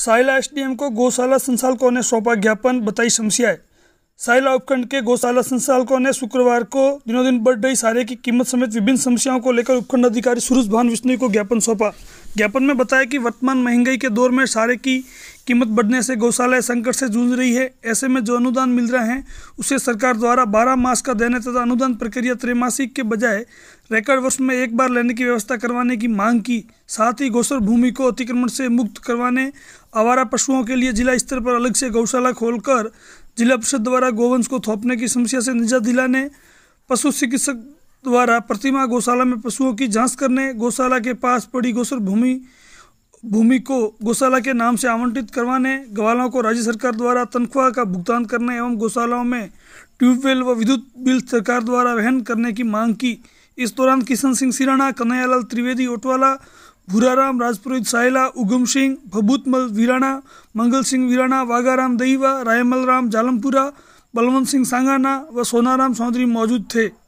साहिला SDM को गौशाला संचालकों ने सौंपा ज्ञापन बताई समस्याएं साहिल उपखंड के गौशाला संचालकों ने शुक्रवार को दिनों दिन बढ़ रही सारे की कीमत समेत विभिन्न समस्याओं को लेकर उपखंड अधिकारी सुरुज भान विष्णु को ज्ञापन सौंपा ज्ञापन में बताया कि वर्तमान महंगाई के दौर में सारे की कीमत बढ़ने से गौशालाएं संकट से जूझ रही है ऐसे में जो अनुदान मिल रहा है उसे सरकार द्वारा बारह मास का देने तथा अनुदान प्रक्रिया त्रैमासिक के बजाय रेकर्ड वर्ष में एक बार लेने की व्यवस्था करवाने की मांग की साथ ही गौसर भूमि को अतिक्रमण से मुक्त करवाने आवारा पशुओं के लिए जिला स्तर पर अलग से गौशाला खोलकर जिला परिषद द्वारा गोवंश को थोपने की समस्या से निजात दिलाने पशु चिकित्सक द्वारा प्रतिमा गौशाला में पशुओं की जांच करने गौशाला के पास पड़ी गौसर भूमि भूमि को गौशाला के नाम से आवंटित करवाने ग्वालों को राज्य सरकार द्वारा तनख्वाह का भुगतान करने एवं गौशालाओं में ट्यूबवेल व विद्युत बिल सरकार द्वारा वहन करने की मांग की इस दौरान किशन सिंह सिराणा कन्हैयालाल त्रिवेदी ओटवाला भूराराम राजपुरोहित सायला उगम सिंह भभूतमल वीराणा मंगल सिंह वीराणा वागाराम दहीवा रायमलराम जालमपुरा बलवंत सिंह सांगाना व सोनाराम चौधरी मौजूद थे